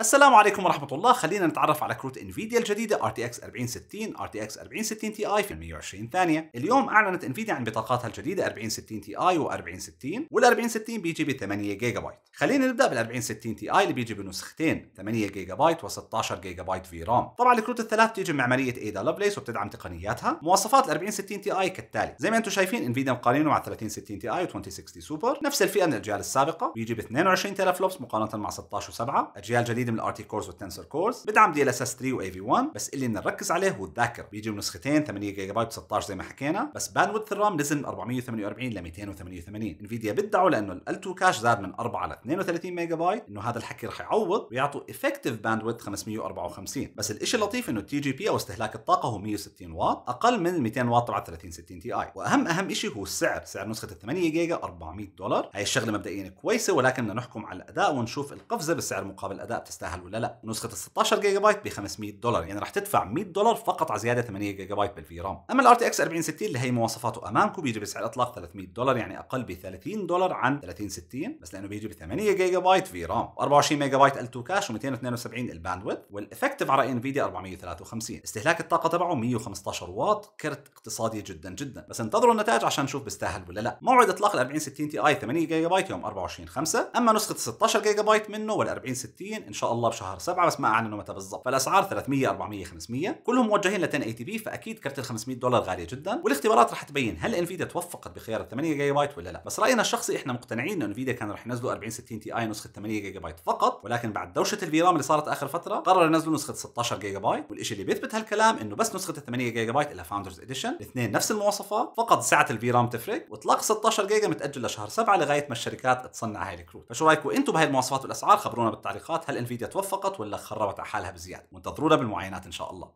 السلام عليكم ورحمة الله خلينا نتعرف على كروت انفيديا الجديدة RTX 4060 RTX 4060 Ti في 120 ثانية اليوم اعلنت انفيديا عن بطاقاتها الجديدة 4060 Ti و 4060 وال 4060 بيجي ب 8 جيجا بايت خلينا نبدأ بال 4060 Ti اللي بيجي بنسختين 8 جيجا بايت و16 جيجا بايت في رام طبعا الكروت الثلاث تيجي بمعملية عملية ايدا وبتدعم تقنياتها مواصفات ال 4060 Ti كالتالي زي ما انتم شايفين انفيديا مقارنينه مع 3060 Ti و 2060 Super نفس الفئة من الاجيال السابقة بيجي ب 22000 لوبس مقارنة مع 16 و7 اجيال جديدة بيخدم الارتي كورز والتنسر كورز بدعم دي ال اس اس 3 واي في 1 بس اللي بدنا نركز عليه هو الذاكره بيجي بنسختين 8 جيجا بايت 16 زي ما حكينا بس باندويث الرام نزل من 448 ل 288 انفيديا بدعوا لانه ال2 كاش زاد من 4 ل 32 ميجا بايت انه هذا الحكي رح يعوض ويعطوا افكتيف باندويث 554 بس الشيء اللطيف انه التي جي بي او استهلاك الطاقه هو 160 واط اقل من 200 واط تبع 3060 تي اي واهم اهم شيء هو السعر سعر نسخه ال 8 جيجا 400 دولار هاي الشغله مبدئيا كويسه ولكن بدنا نحكم على الاداء ونشوف القفزه بالسعر مقابل الاداء بتست تستاهل ولا لا نسخه ال 16 جيجا بايت ب 500 دولار يعني راح تدفع 100 دولار فقط على زياده 8 جيجا بايت بالفي رام اما الـ RTX 4060 اللي هي مواصفاته امامكم بيجي بسعر اطلاق 300 دولار يعني اقل ب 30 دولار عن 3060 بس لانه بيجي ب 8 جيجا بايت في رام و 24 ميجا بايت ال2 كاش و272 الباندويث والافكتيف على انفيديا 453 استهلاك الطاقه تبعه 115 واط كرت اقتصادي جدا جدا بس انتظروا النتائج عشان نشوف بيستاهل ولا لا موعد اطلاق ال 4060 Ti 8 جيجا بايت يوم 24 5 اما نسخه 16 جيجا بايت منه وال 4060 ان شاء الله بشهر 7 بس ما اعلنوا متى بالضبط فالاسعار 300 400 500 كلهم موجهين ل 1080 بي فاكيد كرت ال 500 دولار غاليه جدا والاختبارات رح تبين هل انفيديا توفقت بخيار ال 8 جيجا بايت ولا لا بس راينا الشخصي احنا مقتنعين انه انفيديا كان رح ينزلوا 40 60 تي اي نسخه 8 جيجا بايت فقط ولكن بعد دوشه الفيرام اللي صارت اخر فتره قرروا ينزلوا نسخه 16 جيجا بايت والشيء اللي بيثبت هالكلام انه بس نسخه ال 8 جيجا بايت الا فاوندرز اديشن الاثنين نفس المواصفات فقط سعه الفيرام تفرق واطلاق 16 جيجا متاجل لشهر 7 لغايه ما الشركات تصنع هاي الكروت فشو رايكم انتم بهي المواصفات والاسعار خبرونا بالتعليقات هل انفيديا النتيجه توفقت ولا خربت على حالها بزياده وانتظرونا بالمعاينات ان شاء الله